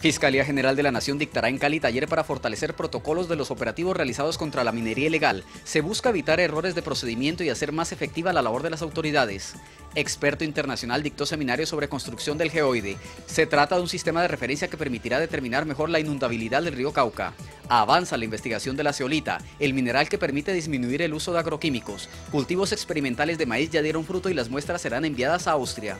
Fiscalía General de la Nación dictará en Cali taller para fortalecer protocolos de los operativos realizados contra la minería ilegal. Se busca evitar errores de procedimiento y hacer más efectiva la labor de las autoridades. Experto internacional dictó seminario sobre construcción del geoide. Se trata de un sistema de referencia que permitirá determinar mejor la inundabilidad del río Cauca. Avanza la investigación de la ceolita, el mineral que permite disminuir el uso de agroquímicos. Cultivos experimentales de maíz ya dieron fruto y las muestras serán enviadas a Austria.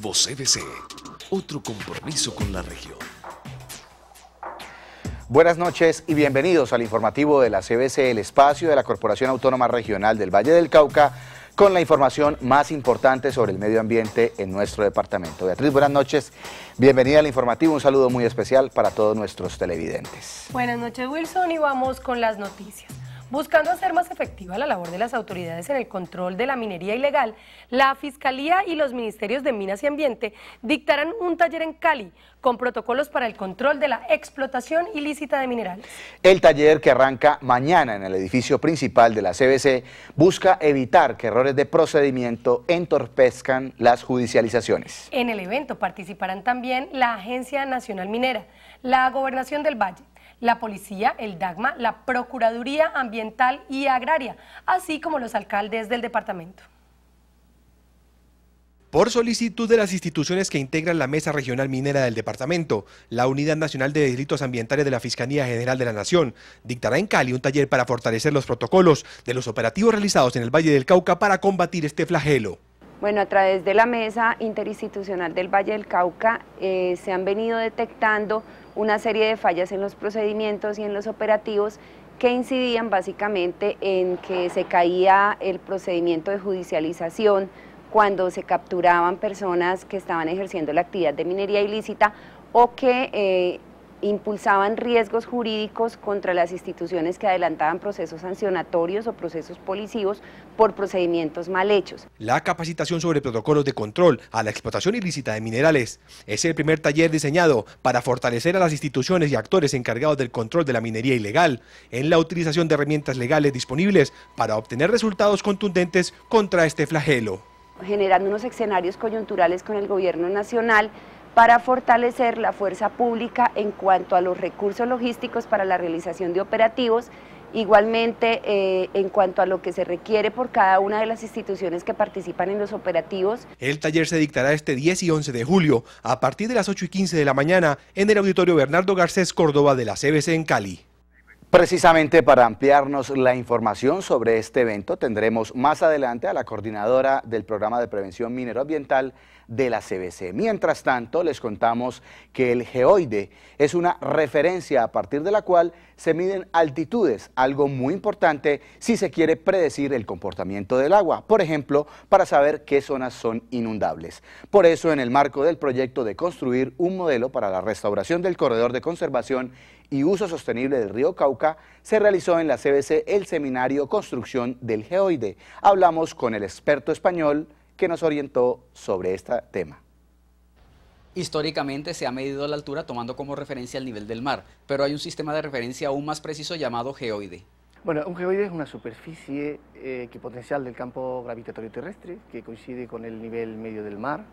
CBC, otro compromiso con la región. Buenas noches y bienvenidos al informativo de la CBC, el espacio de la Corporación Autónoma Regional del Valle del Cauca, con la información más importante sobre el medio ambiente en nuestro departamento. Beatriz, buenas noches, bienvenida al informativo, un saludo muy especial para todos nuestros televidentes. Buenas noches Wilson y vamos con las noticias. Buscando hacer más efectiva la labor de las autoridades en el control de la minería ilegal, la Fiscalía y los Ministerios de Minas y Ambiente dictarán un taller en Cali con protocolos para el control de la explotación ilícita de minerales. El taller que arranca mañana en el edificio principal de la CBC busca evitar que errores de procedimiento entorpezcan las judicializaciones. En el evento participarán también la Agencia Nacional Minera, la Gobernación del Valle, la Policía, el DAGMA, la Procuraduría Ambiental y Agraria, así como los alcaldes del departamento. Por solicitud de las instituciones que integran la Mesa Regional Minera del Departamento, la Unidad Nacional de Delitos Ambientales de la Fiscalía General de la Nación dictará en Cali un taller para fortalecer los protocolos de los operativos realizados en el Valle del Cauca para combatir este flagelo. Bueno, a través de la Mesa Interinstitucional del Valle del Cauca eh, se han venido detectando una serie de fallas en los procedimientos y en los operativos que incidían básicamente en que se caía el procedimiento de judicialización cuando se capturaban personas que estaban ejerciendo la actividad de minería ilícita o que eh, impulsaban riesgos jurídicos contra las instituciones que adelantaban procesos sancionatorios o procesos policivos por procedimientos mal hechos. La capacitación sobre protocolos de control a la explotación ilícita de minerales es el primer taller diseñado para fortalecer a las instituciones y actores encargados del control de la minería ilegal en la utilización de herramientas legales disponibles para obtener resultados contundentes contra este flagelo. Generando unos escenarios coyunturales con el gobierno nacional para fortalecer la fuerza pública en cuanto a los recursos logísticos para la realización de operativos, igualmente eh, en cuanto a lo que se requiere por cada una de las instituciones que participan en los operativos. El taller se dictará este 10 y 11 de julio a partir de las 8 y 15 de la mañana en el auditorio Bernardo Garcés Córdoba de la CBC en Cali. Precisamente para ampliarnos la información sobre este evento, tendremos más adelante a la coordinadora del programa de prevención mineroambiental de la CBC. Mientras tanto, les contamos que el geoide es una referencia a partir de la cual se miden altitudes, algo muy importante si se quiere predecir el comportamiento del agua, por ejemplo, para saber qué zonas son inundables. Por eso, en el marco del proyecto de construir un modelo para la restauración del corredor de conservación y uso sostenible del río Cauca, se realizó en la CBC el seminario Construcción del Geoide. Hablamos con el experto español que nos orientó sobre este tema. Históricamente se ha medido la altura tomando como referencia el nivel del mar, pero hay un sistema de referencia aún más preciso llamado geoide. Bueno, un geoide es una superficie eh, equipotencial del campo gravitatorio terrestre que coincide con el nivel medio del mar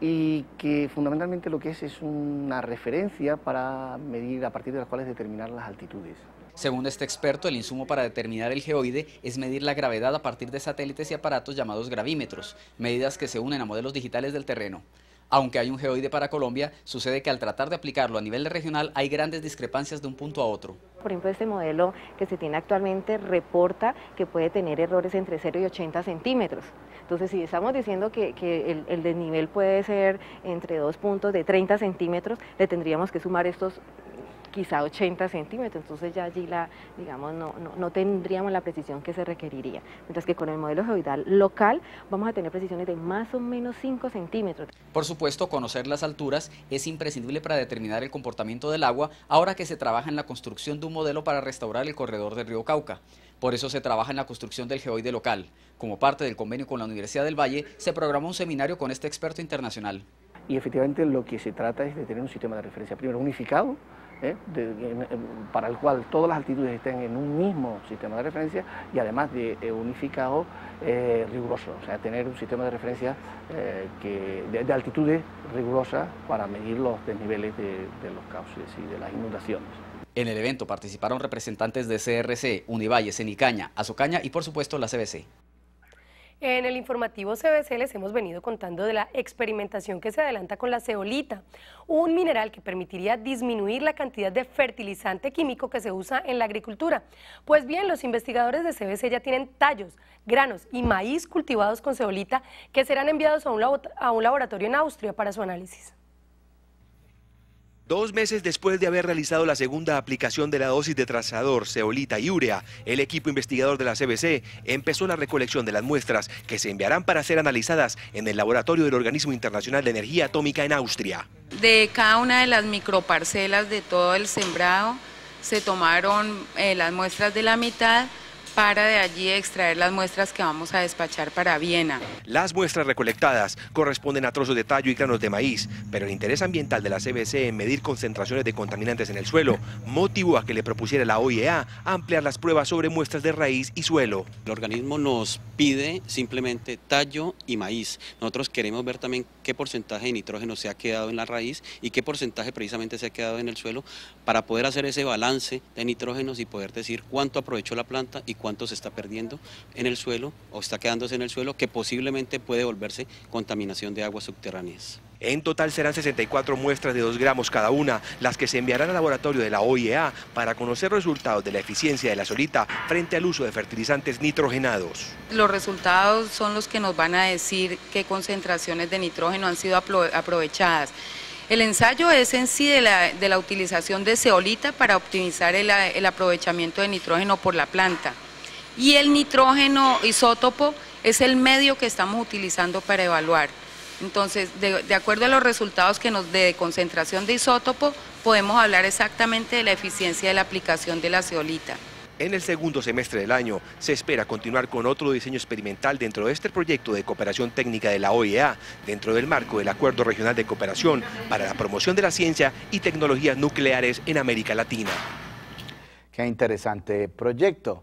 y que fundamentalmente lo que es es una referencia para medir a partir de las cuales determinar las altitudes. Según este experto, el insumo para determinar el geoide es medir la gravedad a partir de satélites y aparatos llamados gravímetros, medidas que se unen a modelos digitales del terreno. Aunque hay un geoide para Colombia, sucede que al tratar de aplicarlo a nivel regional hay grandes discrepancias de un punto a otro. Por ejemplo, este modelo que se tiene actualmente reporta que puede tener errores entre 0 y 80 centímetros. Entonces, si estamos diciendo que, el, desnivel puede ser entre dos puntos de 30 centímetros, le tendríamos que sumar estos quizá 80 centímetros, entonces ya allí la, digamos, no, tendríamos la precisión que se requeriría. Mientras que con el modelo geoidal local vamos a tener precisiones de más o menos 5 centímetros. Por supuesto, conocer las alturas es imprescindible para determinar el comportamiento del agua ahora que se trabaja en la construcción de un modelo para restaurar el corredor del río Cauca. Por eso se trabaja en la construcción del geoide local. Como parte del convenio con la Universidad del Valle, se programó un seminario con este experto internacional. Y efectivamente lo que se trata es de tener un sistema de referencia, primero unificado, ¿eh? para el cual todas las altitudes estén en un mismo sistema de referencia y además de, eh, unificado eh, riguroso, o sea, tener un sistema de referencia de, altitudes rigurosas para medir los desniveles de, los cauces y de las inundaciones. En el evento participaron representantes de CRC, Univalle, Cenicaña, Azucaña y por supuesto la CBC. En el informativo CBC les hemos venido contando de la experimentación que se adelanta con la ceolita, un mineral que permitiría disminuir la cantidad de fertilizante químico que se usa en la agricultura. Pues bien, los investigadores de CBC ya tienen tallos, granos y maíz cultivados con ceolita que serán enviados a un, a un laboratorio en Austria para su análisis. Dos meses después de haber realizado la segunda aplicación de la dosis de trazador, ceolita y urea, el equipo investigador de la CBC empezó la recolección de las muestras que se enviarán para ser analizadas en el laboratorio del Organismo Internacional de Energía Atómica en Austria. De cada una de las microparcelas de todo el sembrado se tomaron eh, las muestras de la mitad para de allí extraer las muestras que vamos a despachar para Viena. Las muestras recolectadas corresponden a trozos de tallo y granos de maíz, pero el interés ambiental de la CBC en medir concentraciones de contaminantes en el suelo motivó a que le propusiera la OIEA ampliar las pruebas sobre muestras de raíz y suelo. El organismo nos pide simplemente tallo y maíz. Nosotros queremos ver también qué porcentaje de nitrógeno se ha quedado en la raíz y qué porcentaje precisamente se ha quedado en el suelo para poder hacer ese balance de nitrógenos y poder decir cuánto aprovechó la planta y cuánto cuánto se está perdiendo en el suelo o está quedándose en el suelo que posiblemente puede volverse contaminación de aguas subterráneas. En total serán 64 muestras de 2 gramos cada una, las que se enviarán al laboratorio de la OIEA para conocer resultados de la eficiencia de la solita frente al uso de fertilizantes nitrogenados. Los resultados son los que nos van a decir qué concentraciones de nitrógeno han sido aprovechadas. El ensayo es en sí de la, utilización de ceolita para optimizar el aprovechamiento de nitrógeno por la planta. Y el nitrógeno isótopo es el medio que estamos utilizando para evaluar. Entonces, de, acuerdo a los resultados que nos de concentración de isótopo, podemos hablar exactamente de la eficiencia de la aplicación de la ceolita. En el segundo semestre del año se espera continuar con otro diseño experimental dentro de este proyecto de cooperación técnica de la OEA, dentro del marco del Acuerdo Regional de Cooperación para la Promoción de la Ciencia y Tecnologías Nucleares en América Latina. Qué interesante proyecto.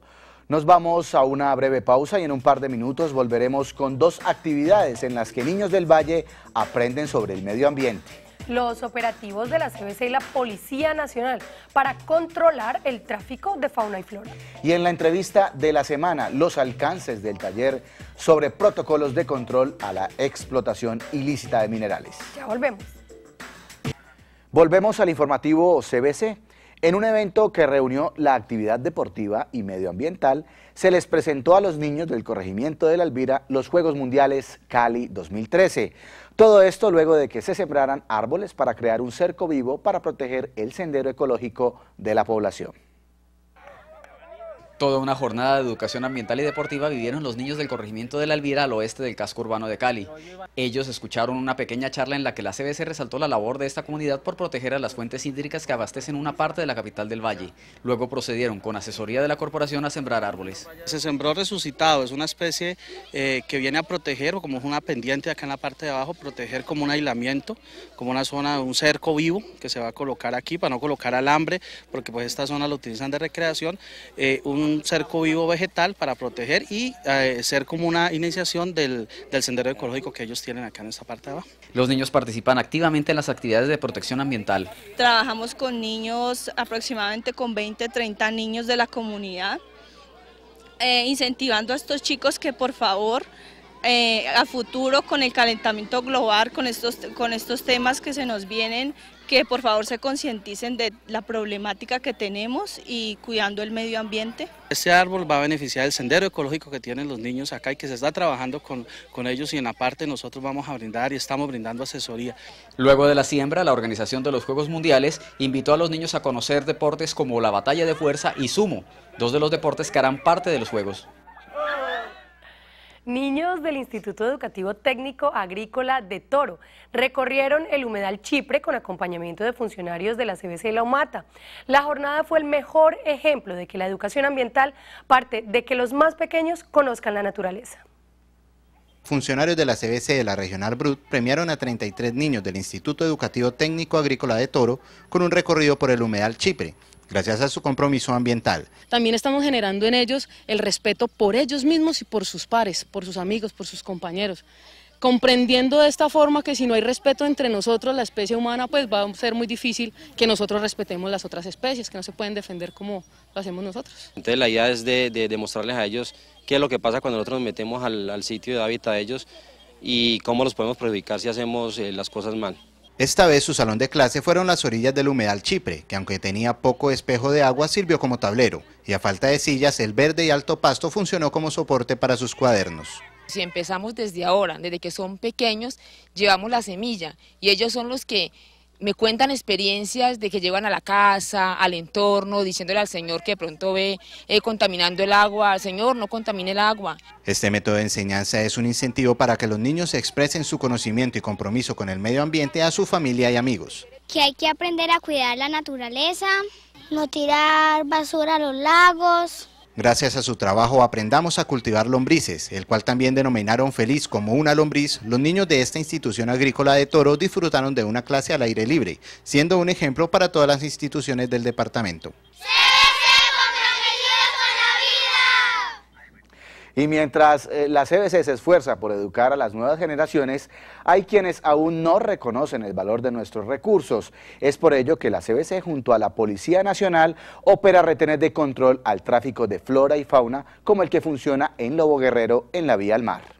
Nos vamos a una breve pausa y en un par de minutos volveremos con dos actividades en las que niños del Valle aprenden sobre el medio ambiente. Los operativos de la CBC y la Policía Nacional para controlar el tráfico de fauna y flora. Y en la entrevista de la semana, los alcances del taller sobre protocolos de control a la explotación ilícita de minerales. Ya volvemos. Volvemos al informativo CBC. En un evento que reunió la actividad deportiva y medioambiental, se les presentó a los niños del corregimiento de la Alvira los Juegos Mundiales Cali 2013. Todo esto luego de que se sembraran árboles para crear un cerco vivo para proteger el sendero ecológico de la población. Toda una jornada de educación ambiental y deportiva vivieron los niños del corregimiento de la Alvira al oeste del casco urbano de Cali. Ellos escucharon una pequeña charla en la que la CBC resaltó la labor de esta comunidad por proteger a las fuentes hídricas que abastecen una parte de la capital del valle. Luego procedieron con asesoría de la corporación a sembrar árboles. Se sembró resucitado, es una especie eh, que viene a proteger, como es una pendiente acá en la parte de abajo, proteger como un aislamiento, como una zona, un cerco vivo que se va a colocar aquí para no colocar alambre, porque pues esta zona lo utilizan de recreación. Eh, un cerco vivo vegetal para proteger y eh, ser como una iniciación del, sendero ecológico que ellos tienen acá en esta parte de abajo. Los niños participan activamente en las actividades de protección ambiental. Trabajamos con niños, aproximadamente con 20, 30 niños de la comunidad, eh, incentivando a estos chicos que por favor eh, a futuro con el calentamiento global, con estos, con estos temas que se nos vienen, que por favor se concienticen de la problemática que tenemos y cuidando el medio ambiente. Este árbol va a beneficiar el sendero ecológico que tienen los niños acá y que se está trabajando con, ellos y en la parte nosotros vamos a brindar y estamos brindando asesoría. Luego de la siembra, la organización de los Juegos Mundiales invitó a los niños a conocer deportes como la batalla de fuerza y sumo, dos de los deportes que harán parte de los Juegos. Niños del Instituto Educativo Técnico Agrícola de Toro recorrieron el humedal Chipre con acompañamiento de funcionarios de la CBC de la Omata. La jornada fue el mejor ejemplo de que la educación ambiental parte de que los más pequeños conozcan la naturaleza. Funcionarios de la CBC de la Regional Brut premiaron a 33 niños del Instituto Educativo Técnico Agrícola de Toro con un recorrido por el humedal Chipre, gracias a su compromiso ambiental. También estamos generando en ellos el respeto por ellos mismos y por sus pares, por sus amigos, por sus compañeros comprendiendo de esta forma que si no hay respeto entre nosotros, la especie humana, pues va a ser muy difícil que nosotros respetemos las otras especies, que no se pueden defender como lo hacemos nosotros. Entonces la idea es de, demostrarles a ellos qué es lo que pasa cuando nosotros nos metemos al, sitio de hábitat de ellos y cómo los podemos perjudicar si hacemos eh, las cosas mal. Esta vez su salón de clase fueron las orillas del humedal Chipre, que aunque tenía poco espejo de agua sirvió como tablero, y a falta de sillas el verde y alto pasto funcionó como soporte para sus cuadernos. Si empezamos desde ahora, desde que son pequeños, llevamos la semilla y ellos son los que me cuentan experiencias de que llevan a la casa, al entorno, diciéndole al Señor que pronto ve eh, contaminando el agua, al Señor no contamine el agua. Este método de enseñanza es un incentivo para que los niños expresen su conocimiento y compromiso con el medio ambiente a su familia y amigos. Que hay que aprender a cuidar la naturaleza, no tirar basura a los lagos, Gracias a su trabajo aprendamos a cultivar lombrices, el cual también denominaron feliz como una lombriz, los niños de esta institución agrícola de Toro disfrutaron de una clase al aire libre, siendo un ejemplo para todas las instituciones del departamento. Y mientras eh, la CBC se esfuerza por educar a las nuevas generaciones, hay quienes aún no reconocen el valor de nuestros recursos. Es por ello que la CBC junto a la Policía Nacional opera retenes de control al tráfico de flora y fauna como el que funciona en Lobo Guerrero en la vía al mar.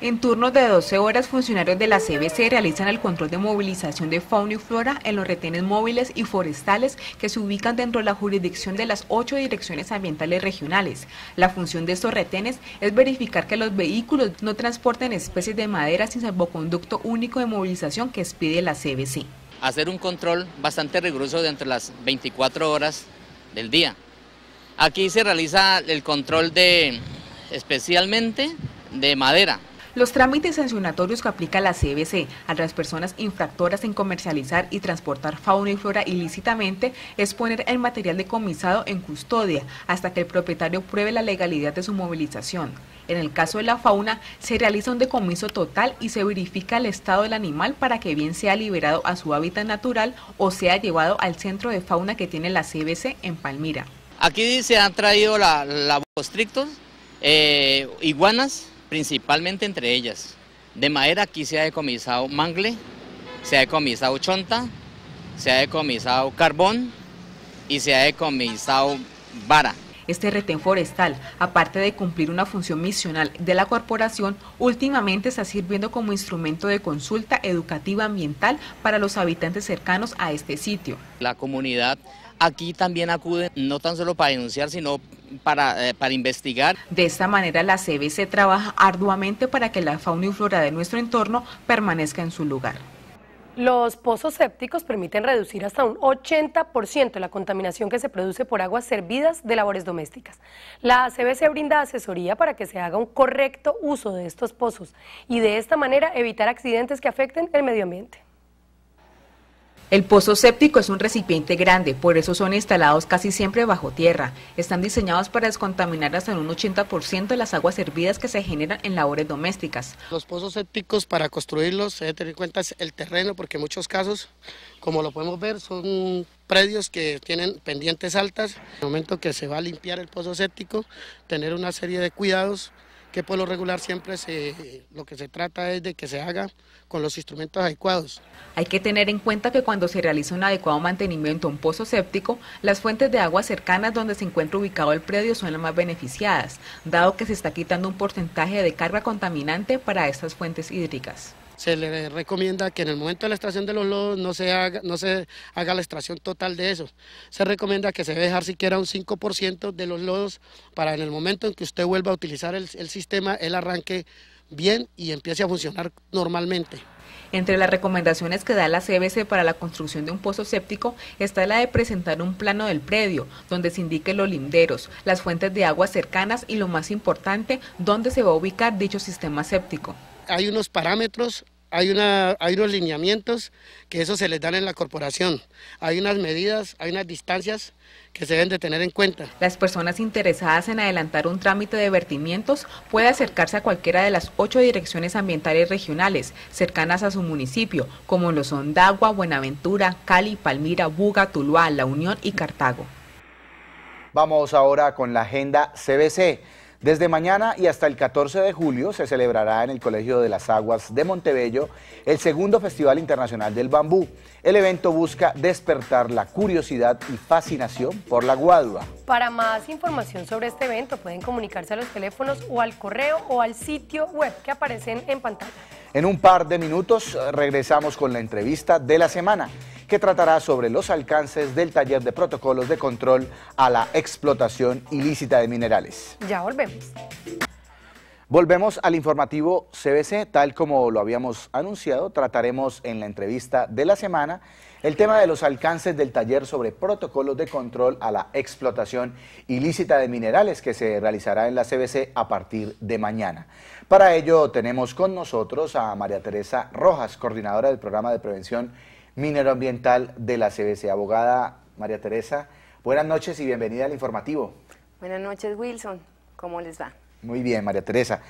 En turnos de 12 horas, funcionarios de la CBC realizan el control de movilización de fauna y flora en los retenes móviles y forestales que se ubican dentro de la jurisdicción de las ocho direcciones ambientales regionales. La función de estos retenes es verificar que los vehículos no transporten especies de madera sin salvoconducto único de movilización que expide la CBC. Hacer un control bastante riguroso dentro de las 24 horas del día. Aquí se realiza el control de especialmente de madera, los trámites sancionatorios que aplica la CBC a las personas infractoras en comercializar y transportar fauna y flora ilícitamente es poner el material decomisado en custodia hasta que el propietario pruebe la legalidad de su movilización. En el caso de la fauna, se realiza un decomiso total y se verifica el estado del animal para que bien sea liberado a su hábitat natural o sea llevado al centro de fauna que tiene la CBC en Palmira. Aquí se han traído la, la eh, iguanas, principalmente entre ellas. De madera aquí se ha decomisado mangle, se ha decomisado chonta, se ha decomisado carbón y se ha decomisado vara. Este retén forestal, aparte de cumplir una función misional de la corporación, últimamente está sirviendo como instrumento de consulta educativa ambiental para los habitantes cercanos a este sitio. La comunidad aquí también acude no tan solo para denunciar, sino eh, para, investigar. De esta manera la CBC trabaja arduamente para que la fauna y flora de nuestro entorno permanezca en su lugar. Los pozos sépticos permiten reducir hasta un 80% la contaminación que se produce por aguas servidas de labores domésticas. La CBC brinda asesoría para que se haga un correcto uso de estos pozos y de esta manera evitar accidentes que afecten el medio ambiente. El pozo séptico es un recipiente grande, por eso son instalados casi siempre bajo tierra. Están diseñados para descontaminar hasta un 80% de las aguas hervidas que se generan en labores domésticas. Los pozos sépticos para construirlos se debe tener en cuenta el terreno, porque en muchos casos, como lo podemos ver, son predios que tienen pendientes altas. En el momento que se va a limpiar el pozo séptico, tener una serie de cuidados que por lo regular siempre lo que se trata es de que se haga con los instrumentos adecuados. Hay que tener en cuenta que cuando se realiza un adecuado mantenimiento a un pozo séptico, las fuentes de agua cercanas donde se encuentra ubicado el predio son las más beneficiadas, dado que se está quitando un porcentaje de carga contaminante para estas fuentes hídricas se le recomienda que en el momento de la extracción de los lodos no se haga, no se haga la extracción total de esos. Se recomienda que se debe dejar siquiera un 5% de los lodos para en el momento en que usted vuelva a utilizar el, el sistema, él arranque bien y empiece a funcionar normalmente. Entre las recomendaciones que da la CBC para la construcción de un pozo séptico está la de presentar un plano del predio, donde se indiquen los linderos, las fuentes de agua cercanas y lo más importante, dónde se va a ubicar dicho sistema séptico hay unos parámetros, hay, unos lineamientos que eso se les dan en la corporación. Hay unas medidas, hay unas distancias que se deben de tener en cuenta. Las personas interesadas en adelantar un trámite de vertimientos puede acercarse a cualquiera de las ocho direcciones ambientales regionales cercanas a su municipio, como lo son Dagua, Buenaventura, Cali, Palmira, Buga, Tuluá, La Unión y Cartago. Vamos ahora con la agenda CBC. Desde mañana y hasta el 14 de julio se celebrará en el Colegio de las Aguas de Montebello el segundo Festival Internacional del Bambú. El evento busca despertar la curiosidad y fascinación por la guadua. Para más información sobre este evento pueden comunicarse a los teléfonos o al correo o al sitio web que aparecen en pantalla. En un par de minutos eh, regresamos con la entrevista de la semana que tratará sobre los alcances del taller de protocolos de control a la explotación ilícita de minerales. Ya volvemos. Volvemos al informativo CBC, tal como lo habíamos anunciado, trataremos en la entrevista de la semana el tema de los alcances del taller sobre protocolos de control a la explotación ilícita de minerales que se realizará en la CBC a partir de mañana. Para ello tenemos con nosotros a María Teresa Rojas, coordinadora del programa de prevención mineroambiental de la CBC. Abogada María Teresa, buenas noches y bienvenida al informativo. Buenas noches Wilson, ¿cómo les va? Muy bien, María Teresa.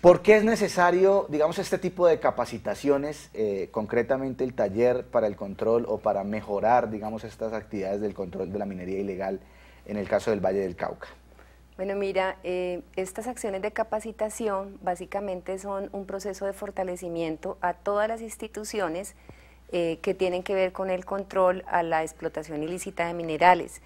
¿Por qué es necesario, digamos, este tipo de capacitaciones, eh, concretamente el taller para el control o para mejorar, digamos, estas actividades del control de la minería ilegal en el caso del Valle del Cauca? Bueno, mira, eh, estas acciones de capacitación básicamente son un proceso de fortalecimiento a todas las instituciones eh, que tienen que ver con el control a la explotación ilícita de minerales.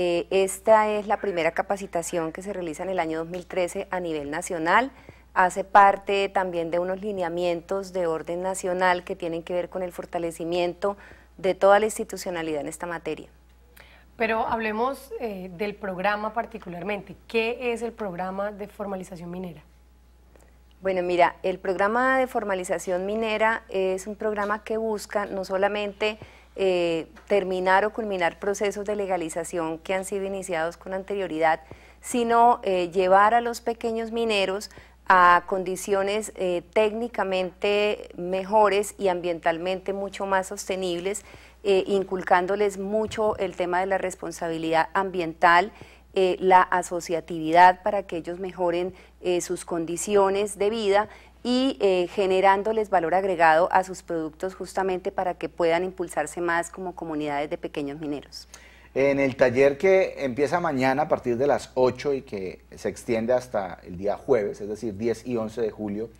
Eh, esta es la primera capacitación que se realiza en el año 2013 a nivel nacional. Hace parte también de unos lineamientos de orden nacional que tienen que ver con el fortalecimiento de toda la institucionalidad en esta materia. Pero hablemos eh, del programa particularmente. ¿Qué es el programa de formalización minera? Bueno, mira, el programa de formalización minera es un programa que busca no solamente eh, terminar o culminar procesos de legalización que han sido iniciados con anterioridad, sino eh, llevar a los pequeños mineros a condiciones eh, técnicamente mejores y ambientalmente mucho más sostenibles, inculcándoles mucho el tema de la responsabilidad ambiental, la asociatividad para que ellos mejoren sus condiciones de vida y eh, generándoles valor agregado a sus productos justamente para que puedan impulsarse más como comunidades de pequeños mineros. En el taller que empieza mañana a partir de las 8 y que se extiende hasta el día jueves, es decir, 10 y 11 de julio,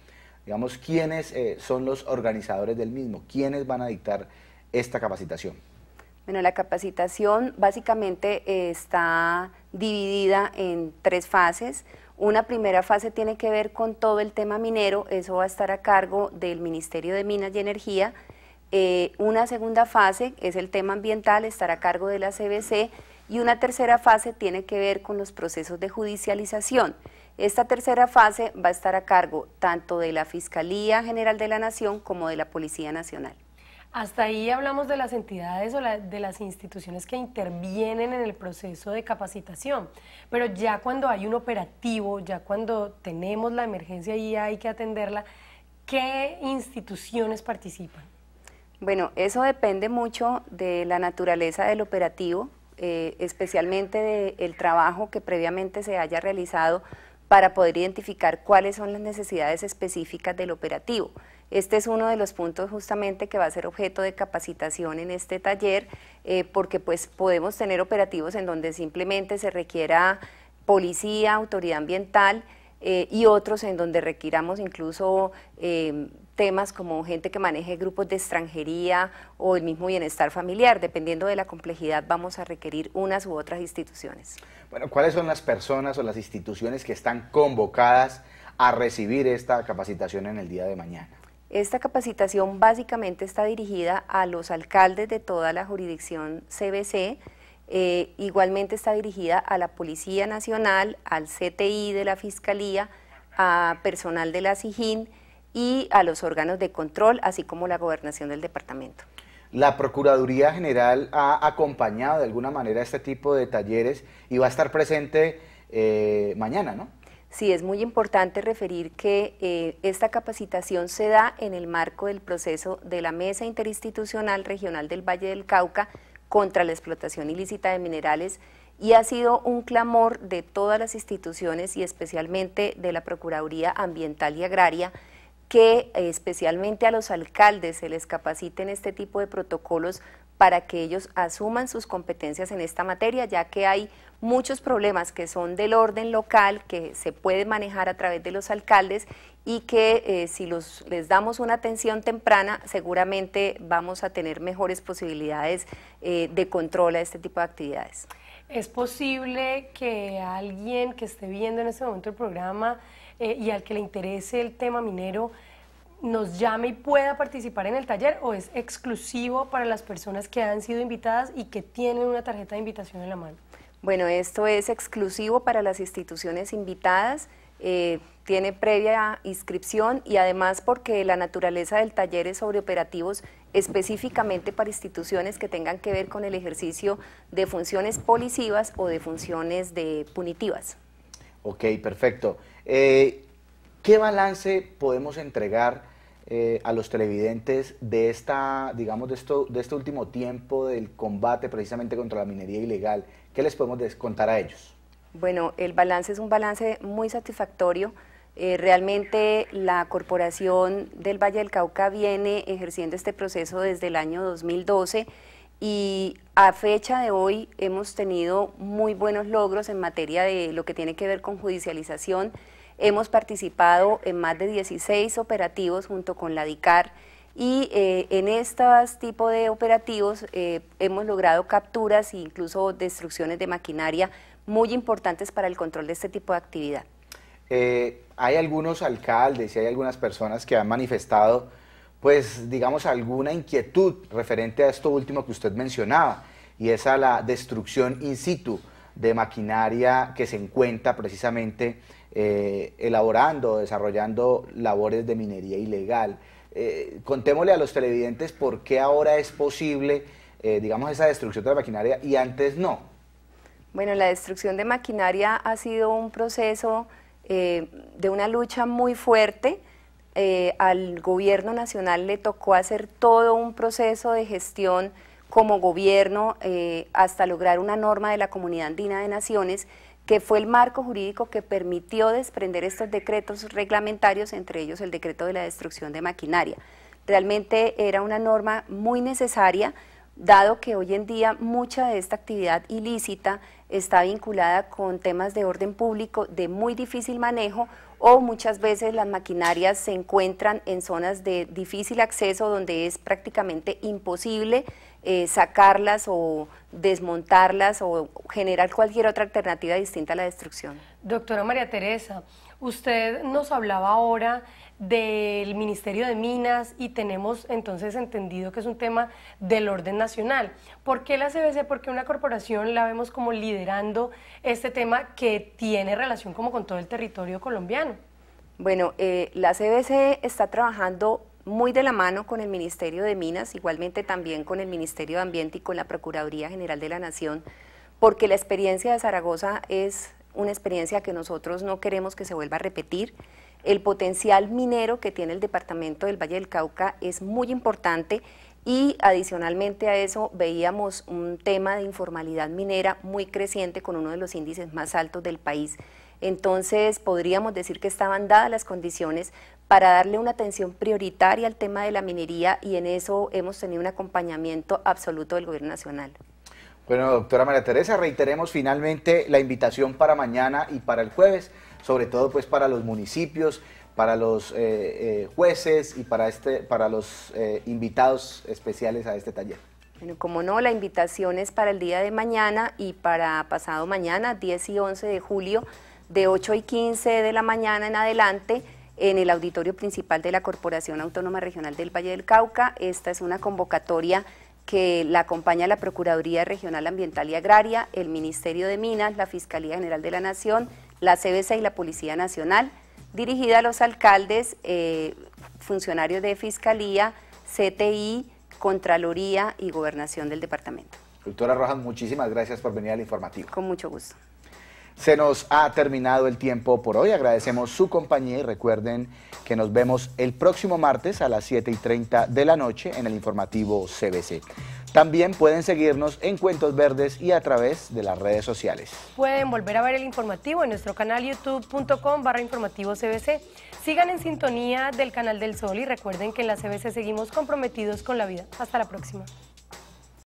digamos, ¿quiénes eh, son los organizadores del mismo? ¿Quiénes van a dictar esta capacitación? Bueno, la capacitación básicamente eh, está dividida en tres fases. Una primera fase tiene que ver con todo el tema minero, eso va a estar a cargo del Ministerio de Minas y Energía. Eh, una segunda fase es el tema ambiental, estará a cargo de la CBC. Y una tercera fase tiene que ver con los procesos de judicialización. Esta tercera fase va a estar a cargo tanto de la Fiscalía General de la Nación como de la Policía Nacional. Hasta ahí hablamos de las entidades o de las instituciones que intervienen en el proceso de capacitación, pero ya cuando hay un operativo, ya cuando tenemos la emergencia y hay que atenderla, ¿qué instituciones participan? Bueno, eso depende mucho de la naturaleza del operativo, eh, especialmente del trabajo que previamente se haya realizado para poder identificar cuáles son las necesidades específicas del operativo. Este es uno de los puntos justamente que va a ser objeto de capacitación en este taller, eh, porque pues podemos tener operativos en donde simplemente se requiera policía, autoridad ambiental eh, y otros en donde requiramos incluso eh, temas como gente que maneje grupos de extranjería o el mismo bienestar familiar. Dependiendo de la complejidad vamos a requerir unas u otras instituciones. Bueno, ¿cuáles son las personas o las instituciones que están convocadas a recibir esta capacitación en el día de mañana? Esta capacitación básicamente está dirigida a los alcaldes de toda la jurisdicción CBC, eh, igualmente está dirigida a la Policía Nacional, al CTI de la Fiscalía, a personal de la SIJIN y a los órganos de control, así como la gobernación del departamento. La Procuraduría General ha acompañado de alguna manera este tipo de talleres y va a estar presente eh, mañana, ¿no? Sí, es muy importante referir que eh, esta capacitación se da en el marco del proceso de la Mesa Interinstitucional Regional del Valle del Cauca contra la explotación ilícita de minerales y ha sido un clamor de todas las instituciones y especialmente de la Procuraduría Ambiental y Agraria que eh, especialmente a los alcaldes se les capaciten este tipo de protocolos para que ellos asuman sus competencias en esta materia, ya que hay muchos problemas que son del orden local, que se puede manejar a través de los alcaldes y que eh, si los, les damos una atención temprana, seguramente vamos a tener mejores posibilidades eh, de control a este tipo de actividades. ¿Es posible que alguien que esté viendo en este momento el programa eh, y al que le interese el tema minero nos llame y pueda participar en el taller o es exclusivo para las personas que han sido invitadas y que tienen una tarjeta de invitación en la mano? Bueno, esto es exclusivo para las instituciones invitadas. Eh, tiene previa inscripción y además porque la naturaleza del taller es sobre operativos específicamente para instituciones que tengan que ver con el ejercicio de funciones policivas o de funciones de punitivas. Ok, perfecto. Eh, ¿Qué balance podemos entregar eh, a los televidentes de esta, digamos, de esto, de este último tiempo del combate precisamente contra la minería ilegal? ¿Qué les podemos contar a ellos? Bueno, el balance es un balance muy satisfactorio. Eh, realmente la Corporación del Valle del Cauca viene ejerciendo este proceso desde el año 2012 y a fecha de hoy hemos tenido muy buenos logros en materia de lo que tiene que ver con judicialización. Hemos participado en más de 16 operativos junto con la DICAR y eh, en estos tipos de operativos eh, hemos logrado capturas e incluso destrucciones de maquinaria muy importantes para el control de este tipo de actividad. Eh, hay algunos alcaldes y hay algunas personas que han manifestado, pues digamos, alguna inquietud referente a esto último que usted mencionaba, y es a la destrucción in situ de maquinaria que se encuentra precisamente elaborando, desarrollando labores de minería ilegal. Eh, contémosle a los televidentes por qué ahora es posible, eh, digamos, esa destrucción de la maquinaria y antes no. Bueno, la destrucción de maquinaria ha sido un proceso eh, de una lucha muy fuerte. al gobierno nacional le tocó hacer todo un proceso de gestión como gobierno hasta lograr una norma de la Comunidad Andina de Naciones que fue el marco jurídico que permitió desprender estos decretos reglamentarios, entre ellos el decreto de la destrucción de maquinaria. Realmente era una norma muy necesaria, dado que hoy en día mucha de esta actividad ilícita está vinculada con temas de orden público de muy difícil manejo o muchas veces las maquinarias se encuentran en zonas de difícil acceso donde es prácticamente imposible eh, sacarlas o desmontarlas o generar cualquier otra alternativa distinta a la destrucción. Doctora María Teresa, usted nos hablaba ahora del Ministerio de Minas y tenemos entonces entendido que es un tema del orden nacional. ¿Por qué la CBC, por qué una corporación la vemos como liderando este tema que tiene relación como con todo el territorio colombiano? Bueno, eh, la CBC está trabajando muy de la mano con el Ministerio de Minas, igualmente también con el Ministerio de Ambiente y con la Procuraduría General de la Nación, porque la experiencia de Zaragoza es una experiencia que nosotros no queremos que se vuelva a repetir. El potencial minero que tiene el departamento del Valle del Cauca es muy importante y adicionalmente a eso veíamos un tema de informalidad minera muy creciente con uno de los índices más altos del país. Entonces podríamos decir que estaban dadas las condiciones para darle una atención prioritaria al tema de la minería y en eso hemos tenido un acompañamiento absoluto del Gobierno Nacional. Bueno, doctora María Teresa, reiteremos finalmente la invitación para mañana y para el jueves, sobre todo pues para los municipios, para los eh, eh, jueces y para, este, para los eh, invitados especiales a este taller. Bueno, como no, la invitación es para el día de mañana y para pasado mañana, 10 y 11 de julio, de 8 y 15 de la mañana en adelante en el auditorio principal de la Corporación Autónoma Regional del Valle del Cauca. Esta es una convocatoria que la acompaña la Procuraduría Regional Ambiental y Agraria, el Ministerio de Minas, la Fiscalía General de la Nación, la CBC y la Policía Nacional, dirigida a los alcaldes, eh, funcionarios de Fiscalía, CTI, Contraloría y Gobernación del Departamento. Doctora Rojas, muchísimas gracias por venir al informativo. Con mucho gusto. Se nos ha terminado el tiempo por hoy. Agradecemos su compañía y recuerden que nos vemos el próximo martes a las 7 y 30 de la noche en el informativo CBC. También pueden seguirnos en Cuentos Verdes y a través de las redes sociales. Pueden volver a ver el informativo en nuestro canal youtube.com barra informativo CBC. Sigan en sintonía del canal del Sol y recuerden que en la CBC seguimos comprometidos con la vida. Hasta la próxima.